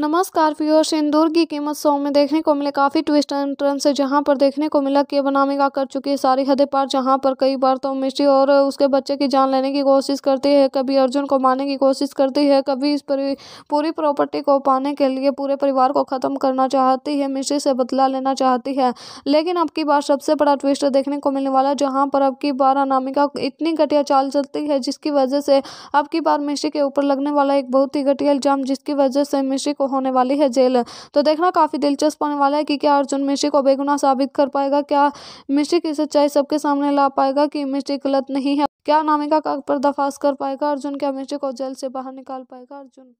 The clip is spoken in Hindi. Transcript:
नमस्कार प्योर सिंदूर की कीमत सौ में देखने को मिले काफ़ी ट्विस्ट एंड टर्न से जहां पर देखने को मिला कि अनामिका कर चुकी है सारी हदें पार जहां पर कई बार तो मिश्री और उसके बच्चे की जान लेने की कोशिश करती है कभी अर्जुन को मारने की कोशिश करती है कभी इस पर पूरी प्रॉपर्टी को पाने के लिए पूरे परिवार को ख़त्म करना चाहती है मिश्री से बदला लेना चाहती है लेकिन अब की बार सबसे बड़ा ट्विस्ट देखने को मिलने वाला जहाँ पर अब की बार अनामिका इतनी घटिया चाल चलती है जिसकी वजह से अब की बार मिश्री के ऊपर लगने वाला एक बहुत ही घटिया इल्ज़ाम जिसकी वजह से मिश्री को होने वाली है जेल तो देखना काफ़ी दिलचस्प होने वाला है कि क्या अर्जुन मिश्री को बेगुनाह साबित कर पाएगा क्या मिश्री की सच्चाई सबके सामने ला पाएगा कि मिश्री गलत नहीं है क्या नामिका का पर्दाफाश कर पाएगा अर्जुन क्या मिश्री को जेल से बाहर निकाल पाएगा अर्जुन